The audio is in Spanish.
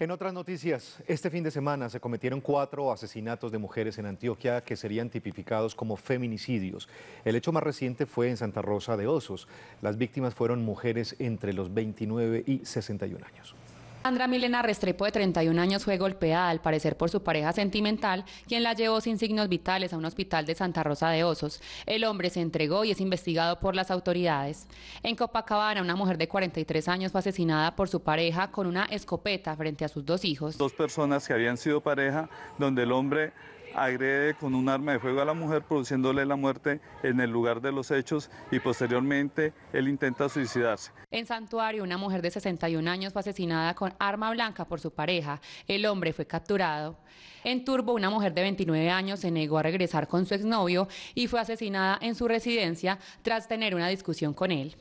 En otras noticias, este fin de semana se cometieron cuatro asesinatos de mujeres en Antioquia que serían tipificados como feminicidios. El hecho más reciente fue en Santa Rosa de Osos. Las víctimas fueron mujeres entre los 29 y 61 años. Sandra Milena Restrepo, de 31 años, fue golpeada al parecer por su pareja sentimental, quien la llevó sin signos vitales a un hospital de Santa Rosa de Osos. El hombre se entregó y es investigado por las autoridades. En Copacabana, una mujer de 43 años fue asesinada por su pareja con una escopeta frente a sus dos hijos. Dos personas que habían sido pareja, donde el hombre agrede con un arma de fuego a la mujer produciéndole la muerte en el lugar de los hechos y posteriormente él intenta suicidarse. En Santuario, una mujer de 61 años fue asesinada con arma blanca por su pareja. El hombre fue capturado. En Turbo, una mujer de 29 años se negó a regresar con su exnovio y fue asesinada en su residencia tras tener una discusión con él.